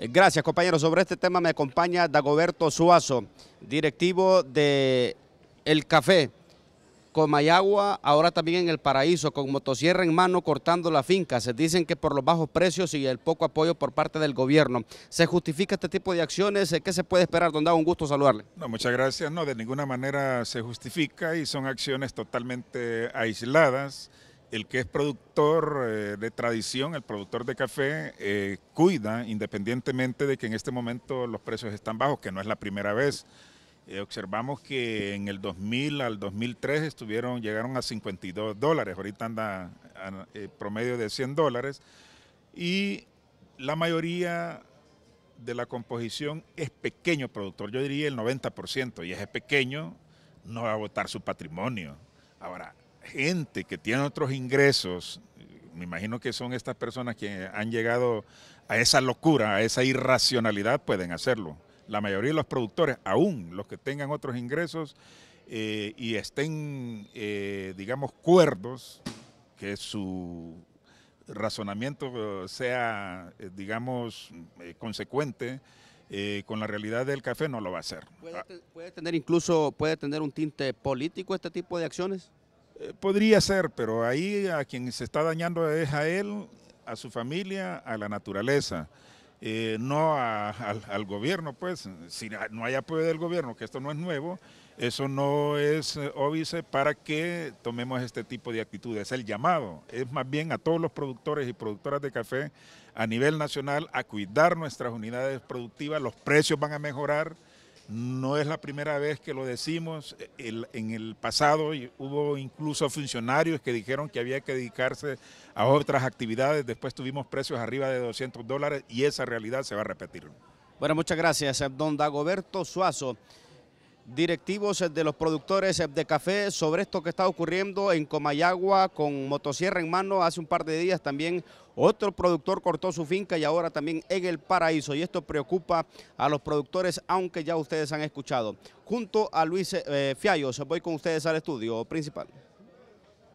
Eh, gracias, compañero, Sobre este tema me acompaña Dagoberto Suazo, directivo de El Café Comayagua, ahora también en El Paraíso, con motosierra en mano cortando la finca, se Dicen que por los bajos precios y el poco apoyo por parte del gobierno. ¿Se justifica este tipo de acciones? Eh, ¿Qué se puede esperar, don Dago? Un gusto saludarle. No, muchas gracias. No, de ninguna manera se justifica y son acciones totalmente aisladas. El que es productor... Eh, tradición, el productor de café eh, cuida, independientemente de que en este momento los precios están bajos, que no es la primera vez. Eh, observamos que en el 2000 al 2003 estuvieron, llegaron a 52 dólares, ahorita anda a, eh, promedio de 100 dólares, y la mayoría de la composición es pequeño productor, yo diría el 90%, y ese pequeño no va a votar su patrimonio. Ahora, gente que tiene otros ingresos me imagino que son estas personas que han llegado a esa locura, a esa irracionalidad, pueden hacerlo. La mayoría de los productores, aún los que tengan otros ingresos eh, y estén, eh, digamos, cuerdos, que su razonamiento sea, eh, digamos, consecuente, con la realidad del café no lo va a hacer. ¿Puede, ah. puede tener incluso puede tener un tinte político este tipo de acciones? Eh, podría ser, pero ahí a quien se está dañando es a él, a su familia, a la naturaleza. Eh, no al, gobierno, pues, si no hay apoyo del gobierno, que esto no es nuevo, eso no es eh, óbice para que tomemos este tipo de actitudes. El llamado es más bien a todos los productores y productoras de café a nivel nacional a cuidar nuestras unidades productivas, los precios van a mejorar, no es la primera vez que lo decimos. en el pasado hubo incluso funcionarios que dijeron que había que dedicarse a otras actividades. Después tuvimos precios arriba de 200 dólares y esa realidad se va a repetir. Bueno, muchas gracias, don Dagoberto Suazo directivos de los productores de café sobre esto que está ocurriendo en Comayagua con motosierra en mano. Hace un par de días también otro productor cortó su finca y ahora también en el paraíso. Y esto preocupa a los productores, aunque ya ustedes han escuchado. Junto a Luis eh, Fiallo, se voy con ustedes al estudio principal.